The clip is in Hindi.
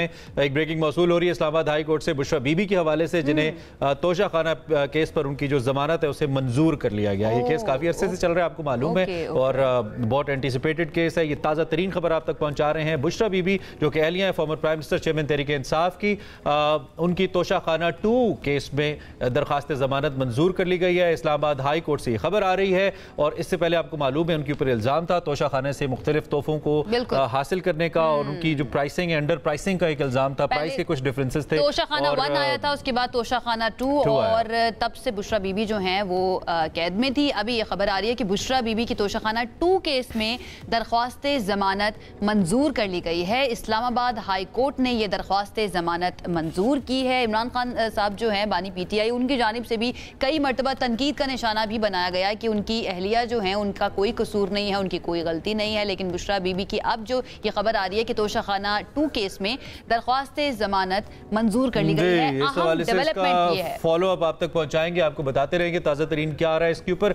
एक ब्रेकिंग मौसू हो रही है इस्लामाबाद हाई कोर्ट से बुशरा बीबी के हवाले से जिन्हें हम्म। तोशा खाना केस पर उनकी जो जमानत है उसे मंजूर कर लिया गया ये केस काफ़ी अरसे से चल रहा है आपको मालूम है और बहुत एंटिसिपेटेड केस है ये ताज़ा तरीन खबर आप तक पहुंचा रहे हैं बुशरा बीबी जो कि एहलिया है former prime minister chairman Tehreek Insaf की आ, उनकी तोशा खाना टू केस में दरखास्त जमानत मंजूर कर ली गई है इस्लामाबाद हाई कोर्ट से ये खबर आ रही है और इससे पहले आपको मालूम है उनके ऊपर इल्ज़ाम था तोशा खाना से मुख्तलिफ तोहफों को हासिल करने का और हम्म। उनकी जो प्राइसिंग है अंडर प्राइसिंग का एक इल्ज़ाम था प्राइस के कुछ डिफरेंसेस थे तोशा खाना वन आया था उसके बाद तोशा खाना टू और तब से बुशरा बीबी जो हैं वो कैद में थी अभी ये खबर आ रही है कि बुशरा बीबी की तोशा खाना टू केस में दरख्वास्त ज़मानत मंजूर कर ली गई है इस्लामाबाद हाई कोर्ट ने यह दरख्वास्त ज़मानत मंजूर की है इमरान खान साहब जो हैं बानी पीटीआई उनकी जानब से भी कई मरतबा तनकीद का निशाना भी बनाया गया कि उनकी अहलिया जो है उनका कोई कसूर नहीं है उनकी कोई गलती नहीं है लेकिन बुशरा बीबी की अब जो ये खबर आ रही है कि तोशा खाना टू केस में दरख्वास्त जमानत मंजूर कर ली गई है फॉलो अप आप तक पहुंचाएंगे आपको बताते रहेंगे ताज़ा तरीन क्या आ रहा है इसके ऊपर